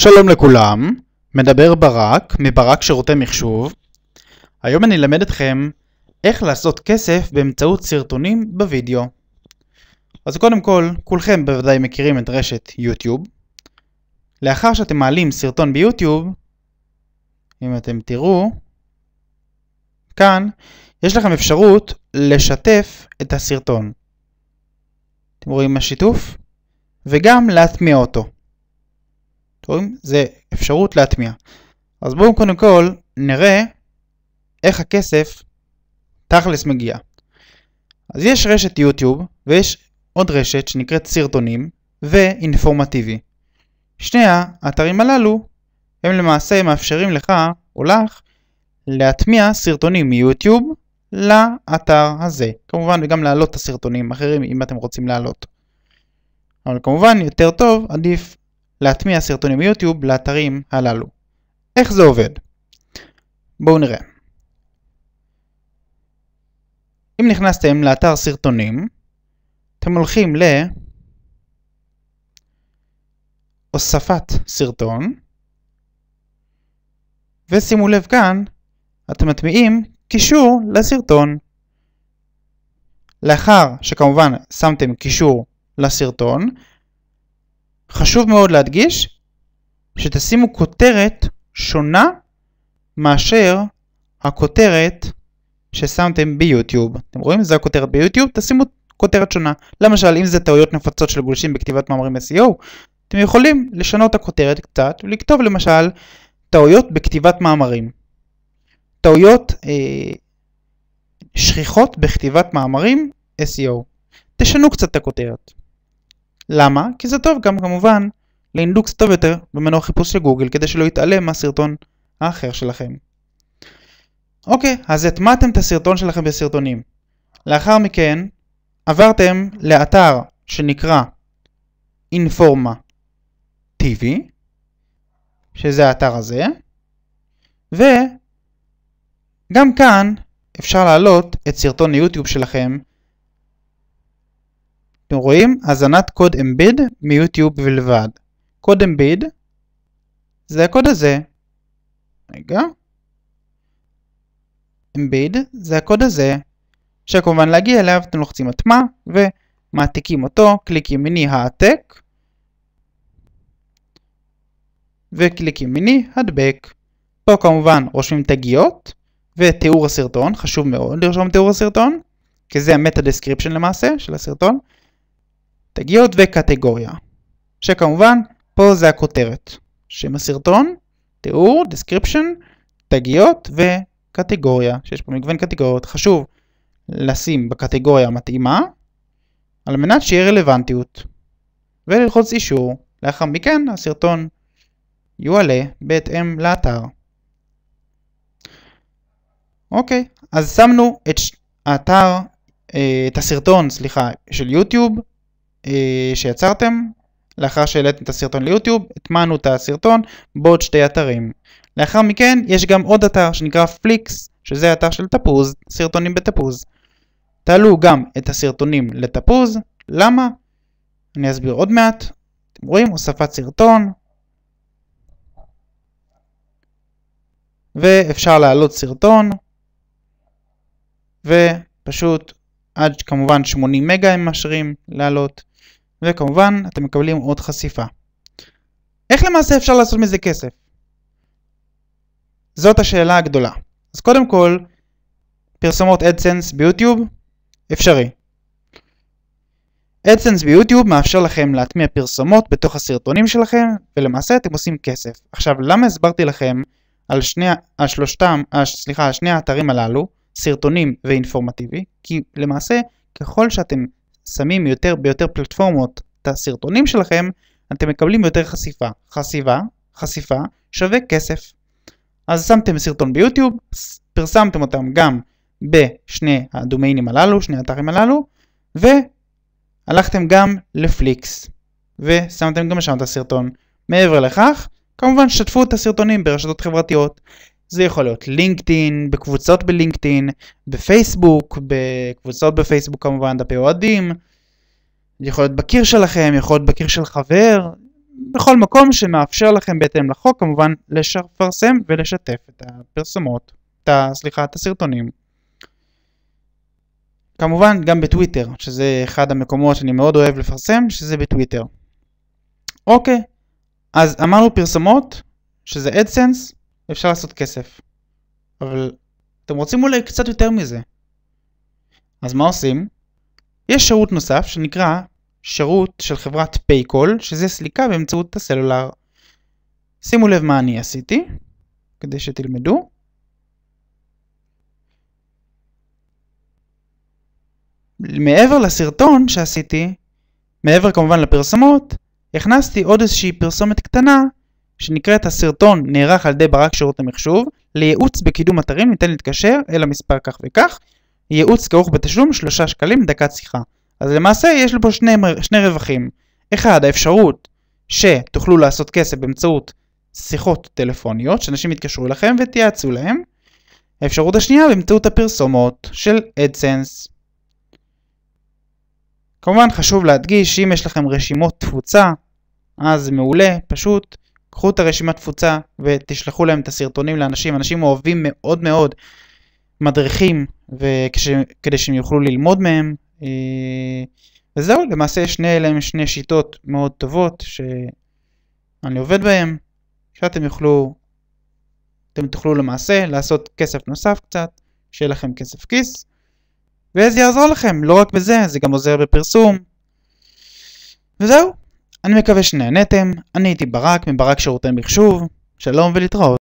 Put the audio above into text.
שלום לכולם, מדבר ברק מברק שירותי מחשוב. היום אני אלמד אתכם איך לעשות כסף באמצעות סרטונים בווידאו. אז קודם כל, כולכם בוודאי מכירים את רשת יוטיוב. לאחר שאתם מעלים סרטון ביוטיוב, אם אתם תראו, כאן, יש לכם אפשרות לשתף את הסרטון. אתם רואים השיתוף? וגם להטמיע אותו. רואים? זה אפשרות להטמיע. אז בואו קודם כל נראה איך הכסף תכלס מגיע. אז יש רשת יוטיוב ויש עוד רשת שנקראת סרטונים ואינפורמטיבי. שני האתרים הללו הם למעשה מאפשרים לך או לך להטמיע סרטונים מיוטיוב לאתר הזה. כמובן וגם להעלות את הסרטונים האחרים אם אתם רוצים להעלות. אבל כמובן יותר טוב עדיף להטמיע סרטונים ביוטיוב לאתרים הללו. איך זה עובד? בואו נראה. אם נכנסתם לאתר סרטונים, אתם הולכים ל... הוספת סרטון, ושימו לב כאן, אתם מטמיעים קישור לסרטון. לאחר שכמובן שמתם קישור לסרטון, חשוב מאוד להדגיש שתשימו כותרת שונה מאשר הכותרת ששמתם ביוטיוב. אתם רואים? זו הכותרת ביוטיוב, תשימו כותרת שונה. למשל, אם זה טעויות נפוצות של גולשים בכתיבת מאמרים SEO, אתם יכולים לשנות את הכותרת קצת ולכתוב למשל טעויות בכתיבת מאמרים. טעויות אה, שכיחות בכתיבת מאמרים SEO. תשנו קצת את הכותרת. למה? כי זה טוב גם כמובן לאינדוקס טוב יותר במנוע חיפוש של גוגל כדי שלא יתעלם מהסרטון האחר שלכם. אוקיי, אז הטמעתם את הסרטון שלכם בסרטונים. לאחר מכן עברתם לאתר שנקרא אינפורמה TV, שזה האתר הזה, וגם כאן אפשר להעלות את סרטון היוטיוב שלכם אתם רואים? הזנת קוד אמביד מיוטיוב בלבד. קוד אמביד זה הקוד הזה. רגע. אמביד זה הקוד הזה. אפשר כמובן להגיע אליו, אתם לוחצים הטמעה ומעתיקים אותו, קליק ימיני העתק וקליק ימיני הדבק. פה כמובן רושמים תגיות ותיאור הסרטון, חשוב מאוד לרשום תיאור הסרטון, כי זה המטה דסקריפשן למעשה של הסרטון. תגיות וקטגוריה. שכמובן, פה זה הכותרת. שם הסרטון, תיאור, description, תגיות וקטגוריה, שיש פה מגוון קטגוריות. חשוב לשים בקטגוריה המתאימה, על מנת שיהיה רלוונטיות. וללחוץ אישור. לאחר מכן הסרטון יועלה בהתאם לאתר. אוקיי, אז שמנו את האתר, אה, את הסרטון, סליחה, של יוטיוב, אה, שיצרתם. לאחר שהעליתם את הסרטון ליוטיוב, הטמענו את הסרטון בעוד שתי אתרים. לאחר מכן יש גם עוד אתר שנקרא פליקס, שזה אתר של תפוז, סרטונים בתפוז. תעלו גם את הסרטונים לתפוז, למה? אני אסביר עוד מעט. אתם רואים? הוספת סרטון. ואפשר להעלות סרטון. ופשוט עד כמובן 80 מגה הם מאשרים לעלות. וכמובן אתם מקבלים עוד חשיפה. איך למעשה אפשר לעשות מזה כסף? זאת השאלה הגדולה. אז קודם כל, פרסומות אדסנס ביוטיוב אפשרי. אדסנס ביוטיוב מאפשר לכם להטמיע פרסומות בתוך הסרטונים שלכם, ולמעשה אתם עושים כסף. עכשיו, למה הסברתי לכם על שני, השלושתם, הש, אה, סליחה, שני האתרים הללו, סרטונים ואינפורמטיבי? כי למעשה, ככל שאתם שמים יותר ביותר פלטפורמות את הסרטונים שלכם, אתם מקבלים יותר חשיפה. חשיפה, חשיפה, שווה כסף. אז שמתם סרטון ביוטיוב, פרסמתם אותם גם בשני הדומיינים הללו, שני האתרים הללו, והלכתם גם לפליקס, ושמתם גם שם את הסרטון. מעבר לכך, כמובן שתפו את הסרטונים ברשתות חברתיות. זה יכול להיות לינקדאין, בקבוצות בלינקדאין, בפייסבוק, בקבוצות בפייסבוק כמובן, דפי אוהדים, יכול להיות בקיר שלכם, יכול להיות בקיר של חבר, בכל מקום שמאפשר לכם בהתאם לחוק כמובן לפרסם ולשתף את הפרסומות, את, ה, סליחה, את הסרטונים. כמובן גם בטוויטר, שזה אחד המקומות שאני מאוד אוהב לפרסם, שזה בטוויטר. אוקיי, אז אמרנו פרסומות, שזה אדסנס, אפשר לעשות כסף. אבל אתם רוצים אולי קצת יותר מזה. אז מה עושים? יש שירות נוסף שנקרא שירות של חברת פייקול, שזה סליקה באמצעות הסלולר. שימו לב מה אני עשיתי, כדי שתלמדו. מעבר לסרטון שעשיתי, מעבר כמובן לפרסמות, הכנסתי עוד איזושהי פרסומת קטנה שנקראת הסרטון נערך על ידי ברק שירות המחשוב, לייעוץ בקידום אתרים ניתן להתקשר אל המספר כך וכך, ייעוץ כרוך בתשלום 3 שקלים דקת שיחה. אז למעשה יש לו פה שני, שני רווחים. אחד, האפשרות שתוכלו לעשות כסף באמצעות שיחות טלפוניות, שאנשים יתקשרו אליכם ותיעצו להם. האפשרות השנייה, באמצעות הפרסומות של אדסנס. כמובן חשוב להדגיש, שאם יש לכם רשימות תפוצה, אז מעולה, פשוט קחו את הרשימת תפוצה ותשלחו להם את הסרטונים לאנשים, אנשים אוהבים מאוד מאוד מדריכים וכש, כדי שהם יוכלו ללמוד מהם. אה, וזהו, למעשה שני אלה הם שני שיטות מאוד טובות שאני עובד בהן, שאתם יוכלו, אתם תוכלו למעשה לעשות כסף נוסף קצת, שיהיה לכם כסף כיס, וזה יעזור לכם, לא רק בזה, זה גם עוזר בפרסום. וזהו. אני מקווה שנהנתם, אני הייתי ברק מברק שירותי מחשוב, שלום ולהתראות.